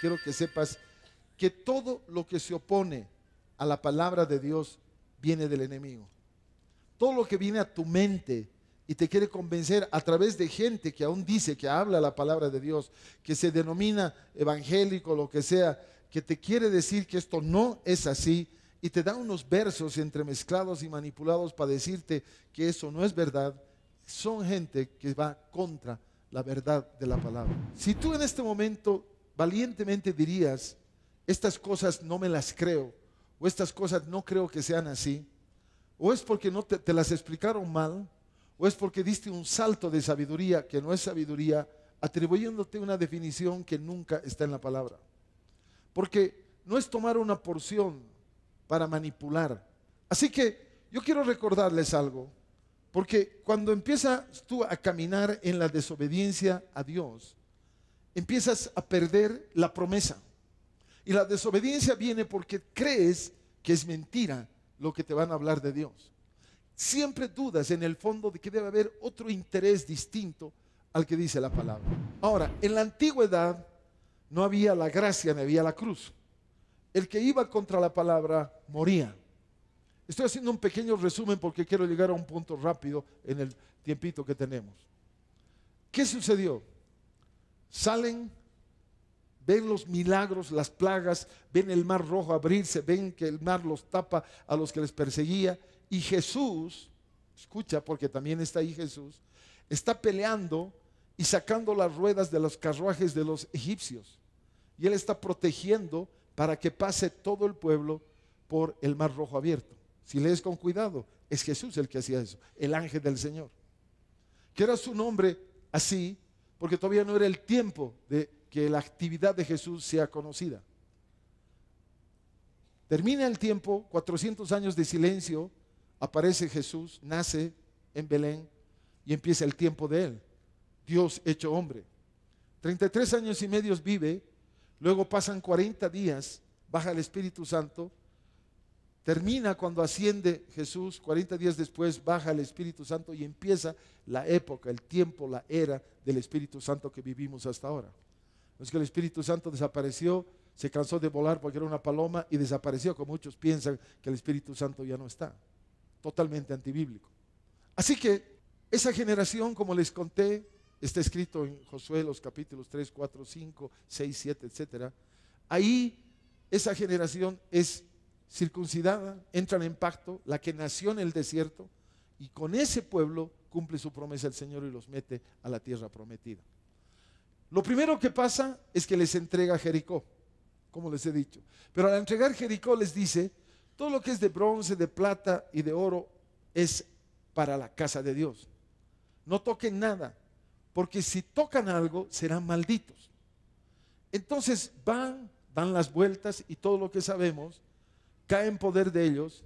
quiero que sepas que todo lo que se opone a la palabra de Dios viene del enemigo. Todo lo que viene a tu mente y te quiere convencer a través de gente que aún dice que habla la palabra de Dios, que se denomina evangélico, lo que sea, que te quiere decir que esto no es así y te da unos versos entremezclados y manipulados para decirte que eso no es verdad, son gente que va contra la verdad de la palabra. Si tú en este momento valientemente dirías, estas cosas no me las creo, o estas cosas no creo que sean así, o es porque no te, te las explicaron mal, o es porque diste un salto de sabiduría que no es sabiduría, atribuyéndote una definición que nunca está en la palabra. Porque no es tomar una porción para manipular. Así que yo quiero recordarles algo, porque cuando empiezas tú a caminar en la desobediencia a Dios, empiezas a perder la promesa. Y la desobediencia viene porque crees que es mentira lo que te van a hablar de Dios. Siempre dudas en el fondo de que debe haber otro interés distinto al que dice la palabra. Ahora, en la antigüedad no había la gracia, ni había la cruz. El que iba contra la palabra moría. Estoy haciendo un pequeño resumen porque quiero llegar a un punto rápido en el tiempito que tenemos. ¿Qué sucedió? salen, ven los milagros, las plagas, ven el mar rojo abrirse, ven que el mar los tapa a los que les perseguía. Y Jesús, escucha porque también está ahí Jesús, está peleando y sacando las ruedas de los carruajes de los egipcios. Y él está protegiendo para que pase todo el pueblo por el mar rojo abierto. Si lees con cuidado, es Jesús el que hacía eso, el ángel del Señor. Que era su nombre así porque todavía no era el tiempo de que la actividad de Jesús sea conocida. Termina el tiempo, 400 años de silencio, aparece Jesús, nace en Belén y empieza el tiempo de él, Dios hecho hombre. 33 años y medio vive, luego pasan 40 días, baja el Espíritu Santo, Termina cuando asciende Jesús, 40 días después baja el Espíritu Santo y empieza la época, el tiempo, la era del Espíritu Santo que vivimos hasta ahora. es que el Espíritu Santo desapareció, se cansó de volar porque era una paloma y desapareció, como muchos piensan que el Espíritu Santo ya no está. Totalmente antibíblico. Así que esa generación, como les conté, está escrito en Josué los capítulos 3, 4, 5, 6, 7, etc. Ahí esa generación es circuncidada, entran en pacto, la que nació en el desierto, y con ese pueblo cumple su promesa el Señor y los mete a la tierra prometida. Lo primero que pasa es que les entrega Jericó, como les he dicho. Pero al entregar Jericó les dice, todo lo que es de bronce, de plata y de oro es para la casa de Dios. No toquen nada, porque si tocan algo serán malditos. Entonces van, dan las vueltas y todo lo que sabemos, cae en poder de ellos.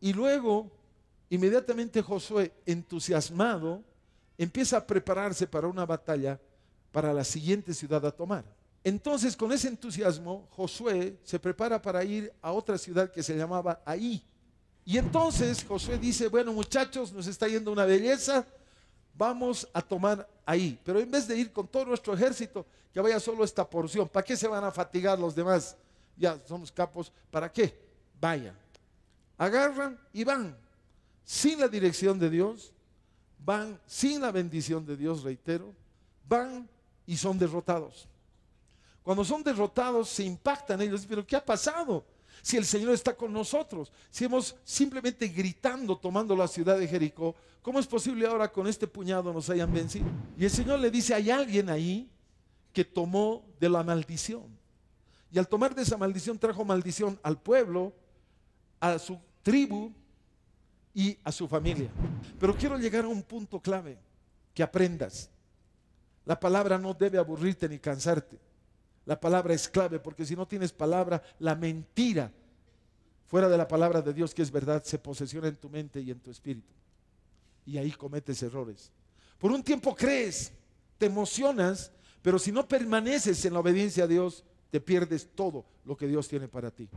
Y luego, inmediatamente Josué, entusiasmado, empieza a prepararse para una batalla para la siguiente ciudad a tomar. Entonces, con ese entusiasmo, Josué se prepara para ir a otra ciudad que se llamaba Ahí. Y entonces Josué dice, bueno muchachos, nos está yendo una belleza, vamos a tomar ahí. Pero en vez de ir con todo nuestro ejército, que vaya solo esta porción, ¿para qué se van a fatigar los demás? Ya somos capos, ¿para qué? vayan. Agarran y van sin la dirección de Dios, van sin la bendición de Dios, reitero, van y son derrotados. Cuando son derrotados se impactan ellos, pero ¿qué ha pasado? Si el Señor está con nosotros, si hemos simplemente gritando tomando la ciudad de Jericó, ¿cómo es posible ahora con este puñado nos hayan vencido? Y el Señor le dice, hay alguien ahí que tomó de la maldición. Y al tomar de esa maldición trajo maldición al pueblo, a su tribu y a su familia. Pero quiero llegar a un punto clave, que aprendas. La palabra no debe aburrirte ni cansarte. La palabra es clave, porque si no tienes palabra, la mentira fuera de la palabra de Dios que es verdad se posesiona en tu mente y en tu espíritu. Y ahí cometes errores. Por un tiempo crees, te emocionas, pero si no permaneces en la obediencia a Dios, te pierdes todo lo que Dios tiene para ti.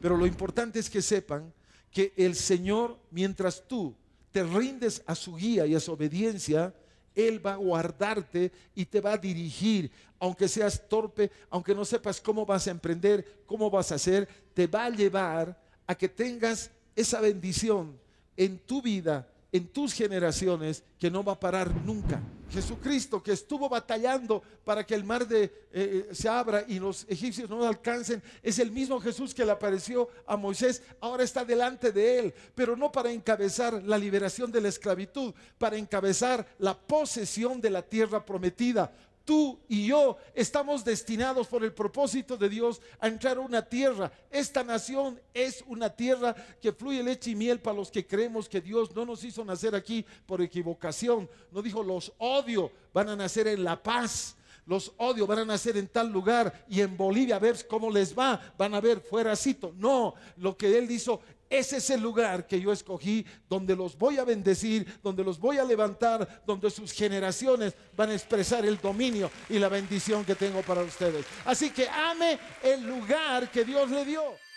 Pero lo importante es que sepan que el Señor, mientras tú te rindes a su guía y a su obediencia, Él va a guardarte y te va a dirigir. Aunque seas torpe, aunque no sepas cómo vas a emprender, cómo vas a hacer, te va a llevar a que tengas esa bendición en tu vida en tus generaciones que no va a parar nunca. Jesucristo que estuvo batallando para que el mar de, eh, eh, se abra y los egipcios no alcancen, es el mismo Jesús que le apareció a Moisés, ahora está delante de él, pero no para encabezar la liberación de la esclavitud, para encabezar la posesión de la tierra prometida, tú y yo estamos destinados por el propósito de Dios a entrar a una tierra. Esta nación es una tierra que fluye leche y miel para los que creemos que Dios no nos hizo nacer aquí por equivocación. No dijo los odio, van a nacer en la paz. Los odio van a nacer en tal lugar y en Bolivia a ver cómo les va, van a ver fueracito. No, lo que él hizo ese es el lugar que yo escogí, donde los voy a bendecir, donde los voy a levantar, donde sus generaciones van a expresar el dominio y la bendición que tengo para ustedes. Así que ame el lugar que Dios le dio.